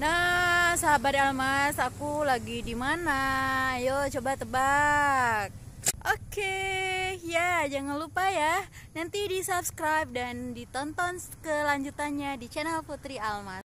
Nah, sahabat Almas, aku lagi di mana? Ayo coba tebak. Oke, ya jangan lupa ya. Nanti di-subscribe dan ditonton kelanjutannya di channel Putri Almas.